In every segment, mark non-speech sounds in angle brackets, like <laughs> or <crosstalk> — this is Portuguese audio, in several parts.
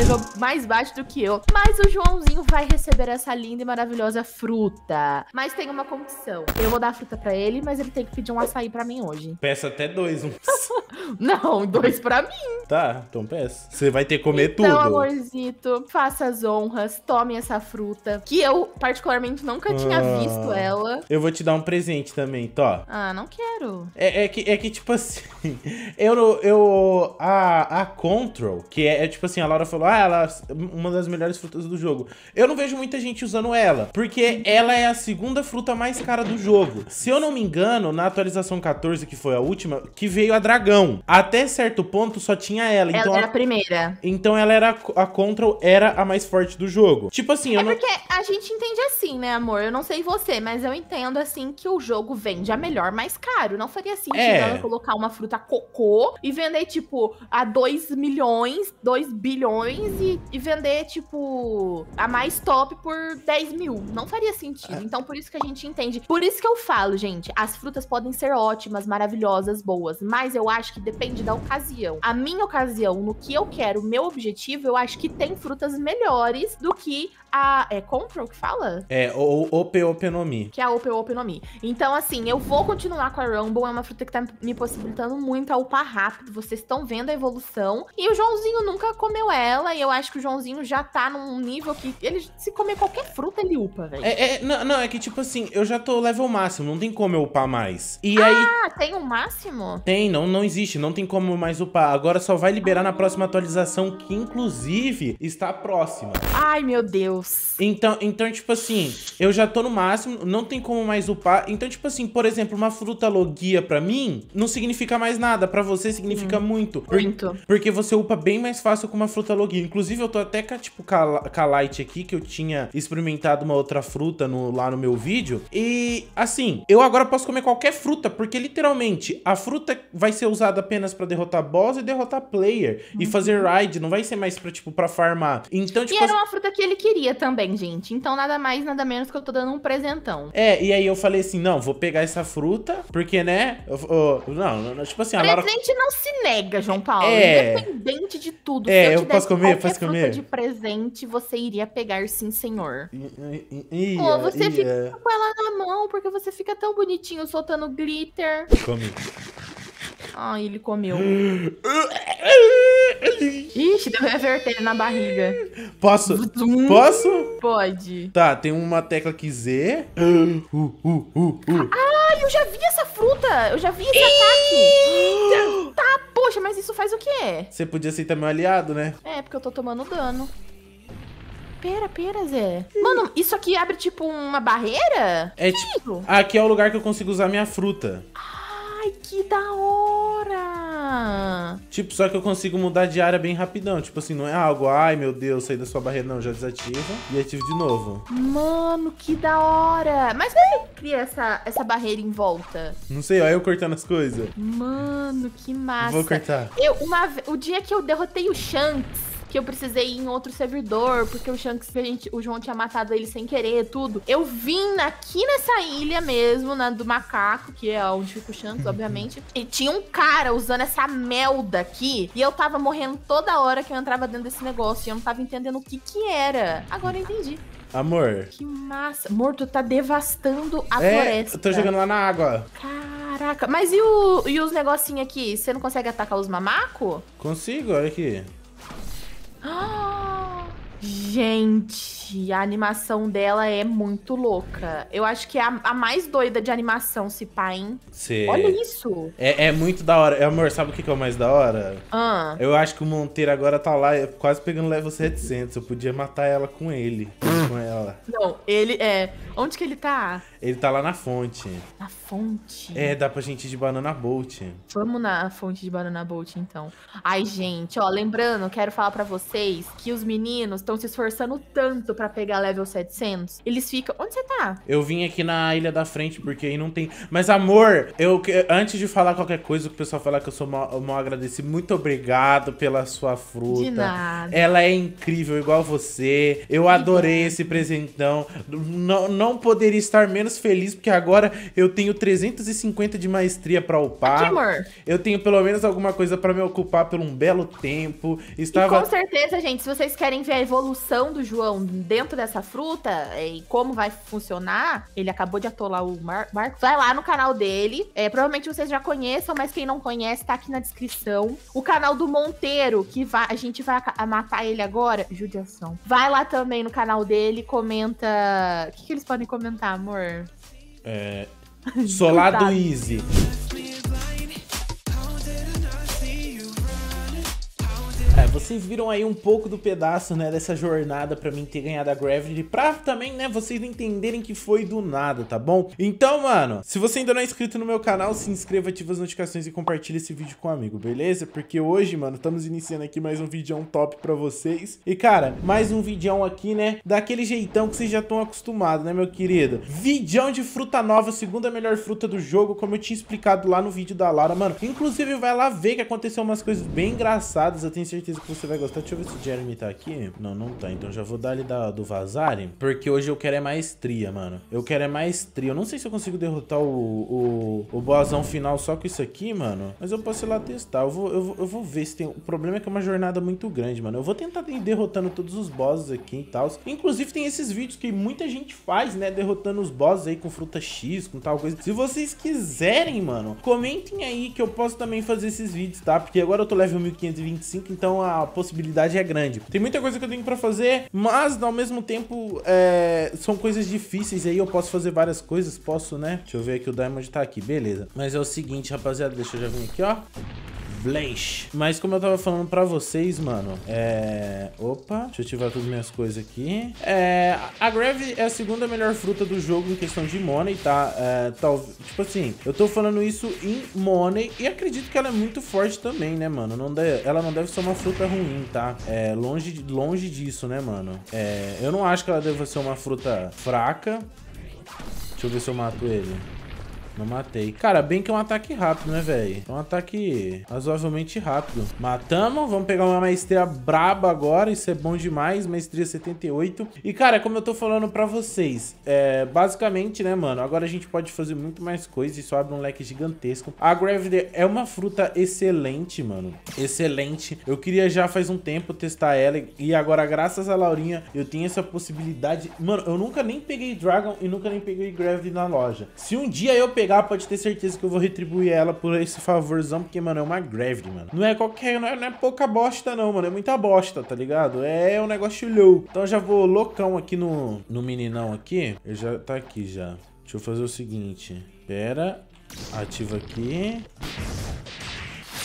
pegou mais baixo do que eu. Mas o Joãozinho vai receber essa linda e maravilhosa fruta. Mas tem uma condição. Eu vou dar a fruta pra ele, mas ele tem que pedir um açaí pra mim hoje. Peça até dois, um <laughs> Não, dois pra mim. Tá, então peça. Você vai ter que comer então, tudo. amorzito, faça as honras, tome essa fruta, que eu particularmente nunca ah, tinha visto ela. Eu vou te dar um presente também, Tó. Tá? Ah, não quero. É, é, que, é que, tipo assim, <laughs> eu, eu a, a Control, que é, é tipo assim, a Laura falou, ah, ela é uma das melhores frutas do jogo. Eu não vejo muita gente usando ela, porque uhum. ela é a segunda fruta mais cara do jogo. Se eu não me engano, na atualização 14, que foi a última, que veio a Dragon dragão. Até certo ponto só tinha ela. Então ela era a primeira. Então ela era a, Control era a mais forte do jogo. Tipo assim, eu é não... porque a gente entende assim, né, amor? Eu não sei você, mas eu entendo assim que o jogo vende a melhor mais caro. Não faria sentido é. ela colocar uma fruta cocô e vender tipo a 2 milhões, 2 bilhões e, e vender tipo a mais top por 10 mil. Não faria sentido. É. Então por isso que a gente entende. Por isso que eu falo, gente, as frutas podem ser ótimas, maravilhosas, boas, mas eu acho que depende da ocasião. A minha ocasião, no que eu quero, meu objetivo, eu acho que tem frutas melhores do que a. É Control que fala? É, ou Opeopenomi. Que é a Opeopenomi. Então, assim, eu vou continuar com a Rumble. É uma fruta que tá me possibilitando muito a upar rápido. Vocês estão vendo a evolução. E o Joãozinho nunca comeu ela. E eu acho que o Joãozinho já tá num nível que ele, se comer qualquer fruta, ele upa, velho. É, é, não, não, é que tipo assim, eu já tô level máximo. Não tem como eu upar mais. E ah, aí. Ah, tem um máximo? Tem, não, não não existe, não tem como mais upar. Agora só vai liberar na próxima atualização, que inclusive está próxima. Ai, meu Deus. Então, então tipo assim, eu já tô no máximo, não tem como mais upar. Então, tipo assim, por exemplo, uma fruta logia pra mim não significa mais nada. Pra você significa hum, muito. Muito. Porque você upa bem mais fácil com uma fruta logia. Inclusive, eu tô até com a, tipo, light aqui, que eu tinha experimentado uma outra fruta no, lá no meu vídeo. E, assim, eu agora posso comer qualquer fruta, porque literalmente a fruta vai ser usado apenas para derrotar boss e derrotar player. Uhum. E fazer ride não vai ser mais pra, tipo, pra farmar. Então, tipo, e era uma fruta que ele queria também, gente. Então, nada mais, nada menos que eu tô dando um presentão. É, e aí eu falei assim, não, vou pegar essa fruta, porque, né? Eu, eu, oh, não, não, tipo assim, a Laura... Presente não se nega, João Paulo. É... Independente de tudo. É, eu, posso comer, posso comer. de presente, você iria pegar, sim, senhor. I, I, I, Pô, você fica com ela na mão, porque você fica tão bonitinho soltando glitter. Come. Ai, ele comeu. <gasps> Ixi, deu reverter na barriga. Posso? Posso? Pode. Tá, tem uma tecla que Z. <gasps> Uh, uh, uh, ah, eu já vi essa fruta. Eu já vi esse Eita. ataque. Tá, poxa, mas isso faz o quê? Você podia ser meu aliado, né? É, porque eu tô tomando dano. Pera, pera, Zé. Mano, isso aqui abre tipo uma barreira? É tipo. Aqui é o lugar que eu consigo usar minha fruta. Ah. Ai, que da hora! Tipo, só que eu consigo mudar de área bem rapidão. Tipo assim, não é algo, ai meu Deus, saí da sua barreira. Não, já desativa e ativo de novo. Mano, que da hora! Mas como que cria essa, essa barreira em volta? Não sei, ó, eu cortando as coisas. Mano, que massa. Vou cortar. Eu, uma, o dia que eu derrotei o Shanks, que eu precisei ir em outro servidor, porque o Shanks, gente, o João tinha matado ele sem querer, tudo. Eu vim aqui nessa ilha mesmo, na do macaco, que é onde fica o Shanks, uhum. obviamente. E tinha um cara usando essa melda aqui, e eu tava morrendo toda hora que eu entrava dentro desse negócio, e eu não tava entendendo o que que era. Agora eu entendi. Amor. Que massa. Amor, tu tá devastando a é, floresta. Eu tô jogando lá na água. Caraca. Mas e, o, e os negocinhos aqui? Você não consegue atacar os mamacos? Consigo, olha aqui. Oh. Gente, a animação dela é muito louca. Eu acho que é a, a mais doida de animação, se pá, hein? Sim. Olha isso! É, é, muito da hora. É, amor, sabe o que é o mais da hora? Ah. Eu acho que o Monteiro agora tá lá é quase pegando level 700. Eu podia matar ela com ele. com ela. Não, ele é... Onde que ele tá? Ele tá lá na fonte. Na fonte? É, dá pra gente ir de Banana Bolt. Vamos na fonte de Banana Bolt, então. Ai, gente, ó, lembrando, quero falar para vocês que os meninos estão se esforçando esforçando tanto para pegar level 700, eles ficam. Onde você tá? Eu vim aqui na Ilha da Frente, porque aí não tem. Mas, amor, eu antes de falar qualquer coisa, o pessoal falar que eu sou mal, mal agradecido, muito obrigado pela sua fruta. De nada. Ela é incrível, igual você. Eu adorei esse presentão. Não, não poderia estar menos feliz, porque agora eu tenho 350 de maestria pra upar. Aqui, amor. Eu tenho pelo menos alguma coisa pra me ocupar por um belo tempo. Estava... E com certeza, gente, se vocês querem ver a evolução ação do João dentro dessa fruta é, e como vai funcionar, ele acabou de atolar o Mar Marco. Vai lá no canal dele. É, provavelmente vocês já conheçam, mas quem não conhece, tá aqui na descrição. O canal do Monteiro, que vai, a gente vai matar ele agora. Judiação. Vai lá também no canal dele, comenta. O que, que eles podem comentar, amor? É. <laughs> Solado Easy. vocês viram aí um pouco do pedaço, né, dessa jornada pra mim ter ganhado a Gravity, pra também, né, vocês entenderem que foi do nada, tá bom? Então, mano, se você ainda não é inscrito no meu canal, se inscreva, ativa as notificações e compartilha esse vídeo com um amigo, beleza? Porque hoje, mano, estamos iniciando aqui mais um vídeo top pra vocês. E, cara, mais um vídeo aqui, né, daquele jeitão que vocês já estão acostumados, né, meu querido? Vídeo de fruta nova, segunda melhor fruta do jogo, como eu tinha explicado lá no vídeo da Lara mano. Inclusive, vai lá ver que aconteceu umas coisas bem engraçadas, eu tenho certeza que você vai gostar. Deixa eu ver se o Jeremy tá aqui. Não, não tá. Então já vou dar ele da, do Vazari. Porque hoje eu quero é maestria, mano. Eu quero é maestria. Eu não sei se eu consigo derrotar o, o, o boazão final só com isso aqui, mano. Mas eu posso ir lá testar. Eu vou, eu, vou, eu vou ver se tem... O problema é que é uma jornada muito grande, mano. Eu vou tentar ir derrotando todos os bosses aqui e tal. Inclusive tem esses vídeos que muita gente faz, né? Derrotando os bosses aí com fruta X, com tal coisa. Se vocês quiserem, mano, comentem aí que eu posso também fazer esses vídeos, tá? Porque agora eu tô level 1525, então a a possibilidade é grande. Tem muita coisa que eu tenho para fazer, mas ao mesmo tempo é, são coisas difíceis. Aí eu posso fazer várias coisas, posso, né? Deixa eu ver aqui, o Diamond tá aqui, beleza. Mas é o seguinte, rapaziada, deixa eu já vir aqui, ó. Blanche. Mas como eu tava falando pra vocês, mano, é... Opa, deixa eu ativar todas as minhas coisas aqui. É... A Grave é a segunda melhor fruta do jogo em questão de money, tá? É... Tal... Tipo assim, eu tô falando isso em money e acredito que ela é muito forte também, né, mano? Não de... Ela não deve ser uma fruta ruim, tá? É longe, de... longe disso, né, mano? É... Eu não acho que ela deva ser uma fruta fraca. Deixa eu ver se eu mato ele. Não matei. Cara, bem que é um ataque rápido, né, velho? É um ataque razoavelmente rápido. Matamos. Vamos pegar uma maestria braba agora. Isso é bom demais. Maestria 78. E, cara, como eu tô falando pra vocês, é, basicamente, né, mano? Agora a gente pode fazer muito mais coisas. Isso abre um leque gigantesco. A Gravity é uma fruta excelente, mano. Excelente. Eu queria já faz um tempo testar ela. E agora, graças a Laurinha, eu tenho essa possibilidade. Mano, eu nunca nem peguei Dragon e nunca nem peguei Gravity na loja. Se um dia eu pegar pegar, pode ter certeza que eu vou retribuir ela por esse favorzão, porque, mano, é uma greve, mano. Não é qualquer, não é, não é pouca bosta, não, mano. É muita bosta, tá ligado? É, é um negócio louco. Então eu já vou loucão aqui no, no meninão aqui. Ele já tá aqui já. Deixa eu fazer o seguinte. Pera. Ativa aqui.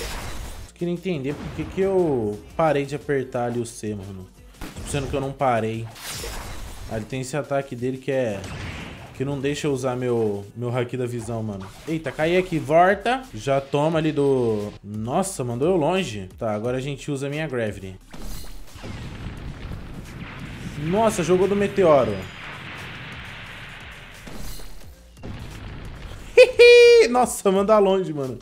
Eu queria entender por que, que eu parei de apertar ali o C, mano. Tipo, sendo que eu não parei. Aí ele tem esse ataque dele que é que não deixa eu usar meu, meu haki da visão, mano. Eita, caí aqui, volta. Já toma ali do... Nossa, mandou eu longe. Tá, agora a gente usa a minha gravity. Nossa, jogou do meteoro. <laughs> Nossa, manda longe, mano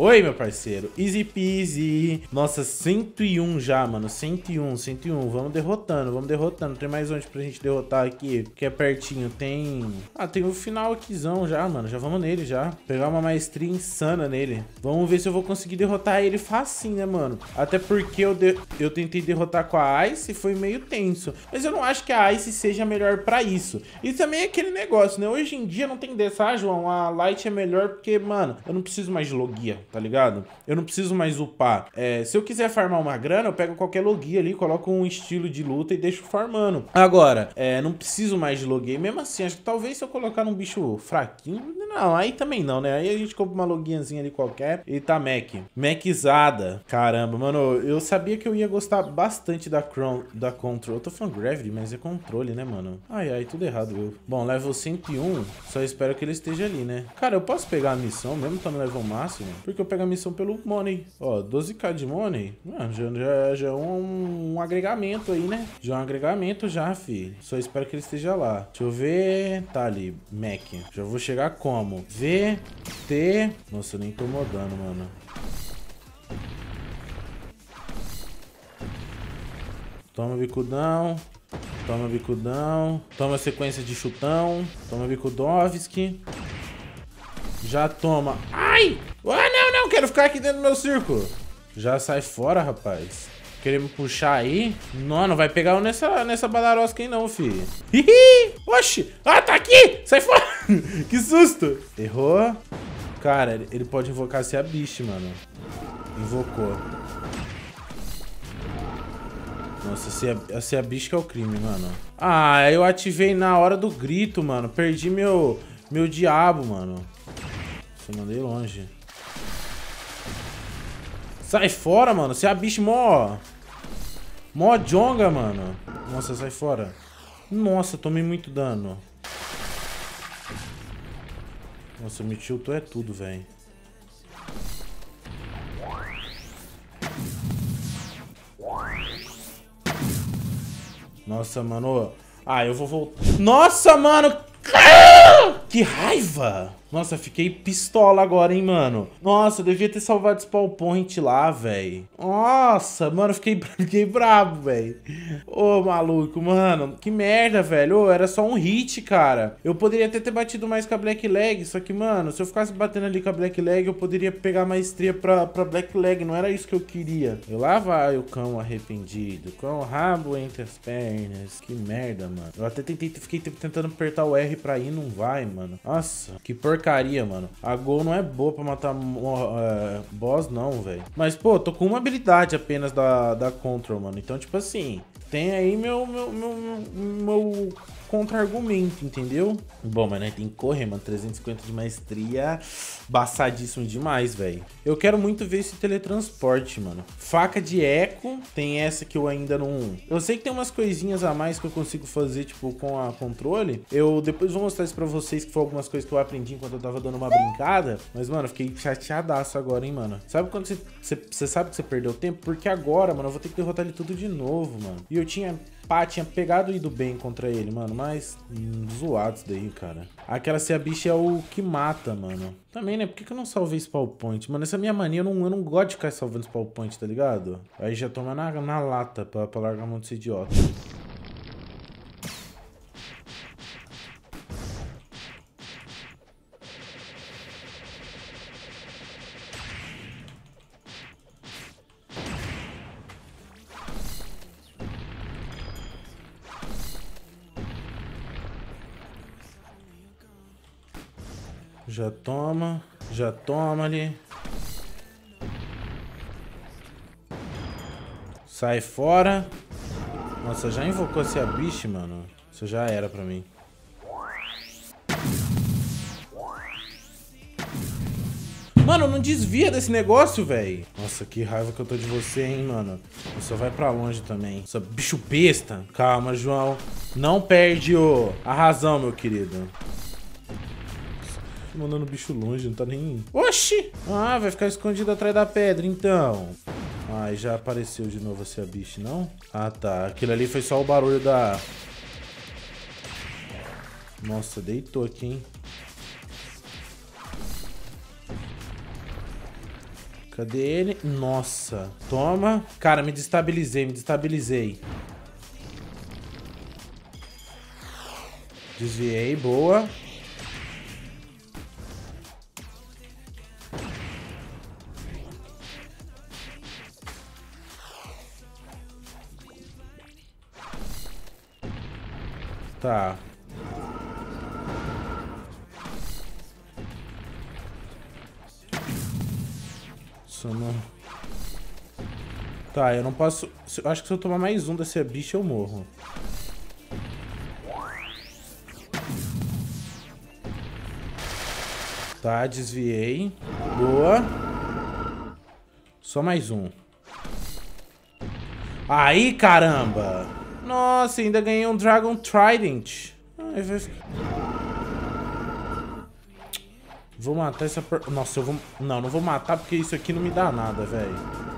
foi, meu parceiro. Easy peasy. Nossa, 101 já, mano. 101, 101. Vamos derrotando, vamos derrotando. Tem mais onde pra gente derrotar aqui, que é pertinho. Tem... Ah, tem o final aquizão já, mano. Já vamos nele, já. Pegar uma maestria insana nele. Vamos ver se eu vou conseguir derrotar ele facinho, né, mano? Até porque eu, de... eu tentei derrotar com a Ice e foi meio tenso. Mas eu não acho que a Ice seja melhor pra isso. E também é aquele negócio, né? Hoje em dia não tem dessa, ah, João, a Light é melhor porque, mano, eu não preciso mais de logia tá ligado? Eu não preciso mais upar. É, se eu quiser farmar uma grana, eu pego qualquer login ali, coloco um estilo de luta e deixo farmando. Agora, é, não preciso mais de login. Mesmo assim, acho que talvez se eu colocar um bicho fraquinho... Não, aí também não, né? Aí a gente compra uma loginhazinha ali qualquer e tá Mac. Maczada. Caramba, mano, eu sabia que eu ia gostar bastante da, Cron, da Control. Eu tô falando Gravity, mas é controle, né, mano? Ai, ai, tudo errado, eu. Bom, level 101, só espero que ele esteja ali, né? Cara, eu posso pegar a missão mesmo estando level máximo? Porque eu pego a missão pelo money. Ó, 12k de money. Mano, já, já, já é um, um, agregamento aí, né? Já é um agregamento já, fi. Só espero que ele esteja lá. Deixa eu ver. Tá ali, Mac. Já vou chegar como? V, T... Nossa, nem tô mano. Toma bicudão. Toma bicudão. Toma sequência de chutão. Toma bicudovski. Já toma. Ai! quero ficar aqui dentro do meu círculo. Já sai fora, rapaz. Querer me puxar aí? Não, não vai pegar um nessa, nessa badarosca aí não, fi. Hihi! Oxi! Ah, tá aqui! Sai fora! <laughs> que susto! Errou. Cara, ele pode invocar se a bicha, mano. Invocou. Nossa, se a, se a bicha é o crime, mano. Ah, eu ativei na hora do grito, mano. Perdi meu, meu diabo, mano. Só mandei longe. Sai fora, mano. Você é a bicho mó... Mó jonga, mano. Nossa, sai fora. Nossa, tomei muito dano. Nossa, me tiltou é tudo, velho. Nossa, mano. Ah, eu vou voltar. Nossa, mano. Ah! Que raiva! Nossa, fiquei pistola agora, hein, mano. Nossa, eu devia ter salvado esse spawn point lá, velho. Nossa, mano, fiquei, <laughs> fiquei brabo, velho. Ô, oh, maluco, mano. Que merda, velho. Oh, era só um hit, cara. Eu poderia até ter batido mais com a Black Leg, só que, mano, se eu ficasse batendo ali com a Black Leg, eu poderia pegar maestria pra, pra Black Leg. Não era isso que eu queria. E lá vai o cão arrependido, com o rabo entre as pernas. Que merda, mano. Eu até tentei, fiquei tentando apertar o R pra ir, não vai, mano. Nossa, que porcaria porcaria, mano. A Gol não é boa pra matar é, boss, não, velho. Mas, pô, tô com uma habilidade apenas da, da Control, mano. Então, tipo assim, tem aí meu, meu, meu, meu, meu contra-argumento, entendeu? Bom, mas né, tem que correr, mano. 350 de maestria, baçadíssimo demais, velho. Eu quero muito ver esse teletransporte, mano. Faca de eco, tem essa que eu ainda não... Eu sei que tem umas coisinhas a mais que eu consigo fazer, tipo, com a controle. Eu depois vou mostrar isso pra vocês, que foi algumas coisas que eu aprendi enquanto eu tava dando uma brincada. Mas, mano, fiquei chateadaço agora, hein, mano. Sabe quando você, você, você sabe que você perdeu tempo? Porque agora, mano, eu vou ter que derrotar ele tudo de novo, mano. E eu tinha empate, tinha pegado e ido bem contra ele, mano. Mas hum, zoado isso daí, cara. Aquela se a bicha é o que mata, mano. Também, né? Por que, que eu não salvei spawn point? Mano, essa é minha mania. Eu não, eu não gosto de ficar salvando spawn point, tá ligado? Aí já toma na, na lata pra, pra largar a mão desse idiota. Já toma. Já toma ali. Sai fora. Nossa, já invocou esse abiche, mano. Isso já era pra mim. Mano, não desvia desse negócio, velho. Nossa, que raiva que eu tô de você, hein, mano. Você vai pra longe também. Essa bicho besta. Calma, João. Não perde o... a razão, meu querido. Tô mandando o bicho longe, não tá nem... Oxi! Ah, vai ficar escondido atrás da pedra, então. Ai, já apareceu de novo a bicha, não? Ah, tá. Aquilo ali foi só o barulho da... Nossa, deitou aqui, hein? Cadê ele? Nossa. Toma. Cara, me destabilizei, me destabilizei. Desviei, boa. Tá. Isso não... Tá, eu não posso... Eu acho que se eu tomar mais um dessa bicha eu morro. Tá, desviei. Boa. Só mais um. Aí, caramba! Nossa, ainda ganhei um Dragon Trident. Ai, vai ficar... Vou matar essa... Nossa, eu vou... Não, não vou matar porque isso aqui não me dá nada, velho.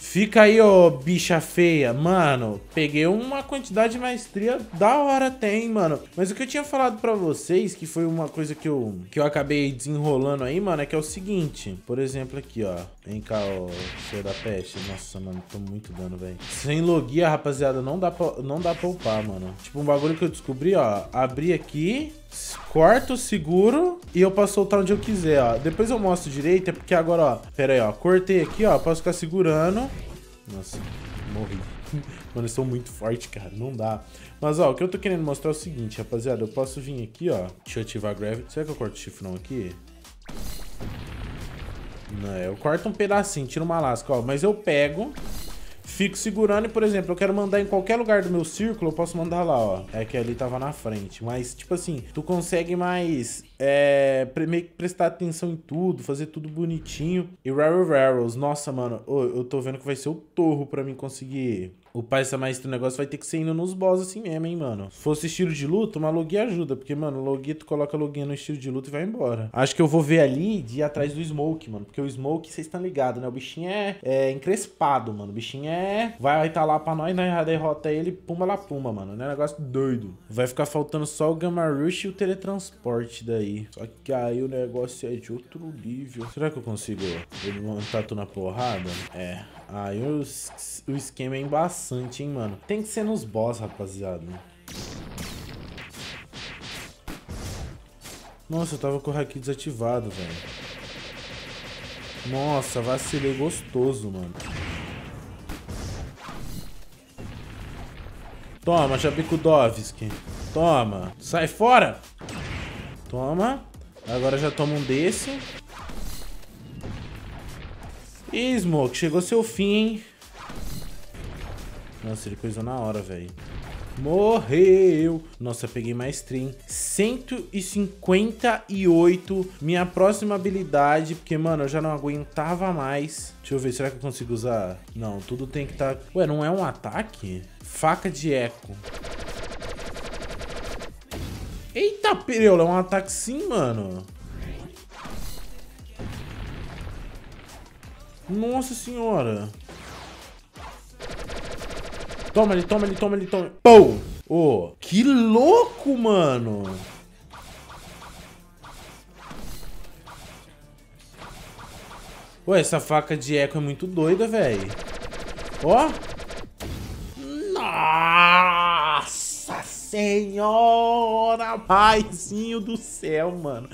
Fica aí, ô bicha feia. Mano, peguei uma quantidade de maestria da hora tem, mano. Mas o que eu tinha falado pra vocês, que foi uma coisa que eu, que eu acabei desenrolando aí, mano, é que é o seguinte. Por exemplo, aqui, ó. Vem cá, ô cheio da peste. Nossa, mano, tô muito dano, velho. Sem logia, rapaziada, não dá, pra, não dá pra upar, mano. Tipo, um bagulho que eu descobri, ó. Abri aqui, corto, seguro e eu posso soltar onde eu quiser, ó. Depois eu mostro direito, é porque agora, ó, pera aí, ó, cortei aqui, ó, posso ficar segurando. Nossa, morri. <laughs> Mano, eu sou muito forte, cara, não dá. Mas, ó, o que eu tô querendo mostrar é o seguinte, rapaziada, eu posso vir aqui, ó, deixa eu ativar a gravity. Será que eu corto o chifrão aqui? Não, eu corto um pedacinho, tiro uma lasca, ó, mas eu pego... Fico segurando e, por exemplo, eu quero mandar em qualquer lugar do meu círculo, eu posso mandar lá, ó. É que ali tava na frente. Mas, tipo assim, tu consegue mais é, prestar atenção em tudo, fazer tudo bonitinho. E Rare Raros, nossa, mano, oh, eu tô vendo que vai ser o torro para mim conseguir o pai mais do negócio vai ter que ser indo nos boss assim mesmo, hein, mano. Se fosse estilo de luta, uma logia ajuda. Porque, mano, logia, tu coloca a logia no estilo de luta e vai embora. Acho que eu vou ver ali de ir atrás do Smoke, mano. Porque o Smoke, vocês estão ligados, né? O bichinho é, é encrespado, mano. O bichinho é... Vai estar tá lá pra nós, nós né? derrota é ele, puma lá puma, mano. É um negócio doido. Vai ficar faltando só o Gamma Rush e o teletransporte daí aí. Só que aí o negócio é de outro nível. Será que eu consigo ele montar tudo na porrada? É. Aí o, o esquema é embaçante, hein, mano. Tem que ser nos boss, rapaziada. Nossa, eu tava com o haki desativado, velho. Nossa, vacilei gostoso, mano. Toma, Jabikudovski. Toma. Sai fora. Toma. Agora já toma um desse. E, Smoke, chegou seu fim, hein? Nossa, ele coisou na hora, velho. Morreu! Nossa, peguei mais trim. 158. Minha próxima habilidade, porque, mano, eu já não aguentava mais. Deixa eu ver, será que eu consigo usar? Não, tudo tem que estar... Tá... Ué, não é um ataque? Faca de eco. Eita, Pirula, é um ataque sim, mano. Nossa senhora. Toma ele, toma ele, toma ele, toma ele. Pou! Oh, que louco, mano. Ué, essa faca de eco é muito doida, velho. Ó. Oh. Nossa. Senhora, paizinho do céu, mano.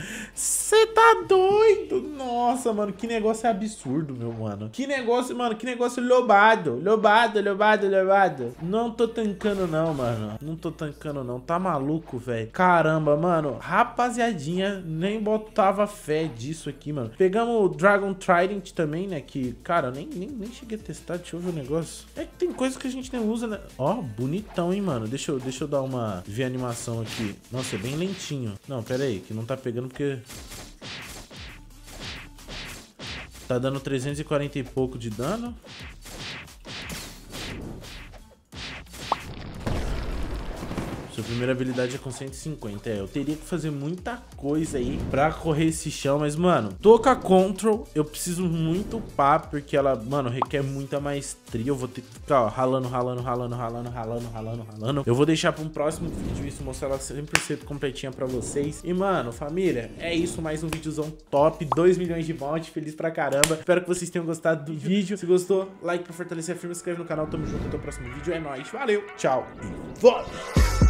Você tá doido? Nossa, mano, que negócio absurdo, meu mano. Que negócio, mano, que negócio lobado. Lobado, lobado, lobado. Não tô tancando não, mano. Não tô tancando não. Tá maluco, velho. Caramba, mano. Rapaziadinha, nem botava fé disso aqui, mano. Pegamos o Dragon Trident também, né? Que, cara, nem, nem, nem cheguei a testar. Deixa eu ver o negócio. É que tem coisa que a gente nem usa, né? Ó, bonitão, hein, mano. Deixa eu, deixa eu dar uma... Ver a animação aqui. Nossa, é bem lentinho. Não, pera aí, que não tá pegando porque... Tá dando 340 e pouco de dano. primeira habilidade é com 150. É, eu teria que fazer muita coisa aí pra correr esse chão. Mas, mano, toca control. Eu preciso muito pá, porque ela, mano, requer muita maestria. Eu vou ter que ficar, ó, ralando, ralando, ralando, ralando, ralando, ralando, ralando. Eu vou deixar pra um próximo vídeo isso, mostrar ela 100% completinha pra vocês. E, mano, família, é isso. Mais um videozão top. 2 milhões de mod. Feliz pra caramba. Espero que vocês tenham gostado do vídeo. Se gostou, like pra fortalecer a firma, se inscreve no canal. Tamo junto até o próximo vídeo. É nóis. Valeu, tchau e fora!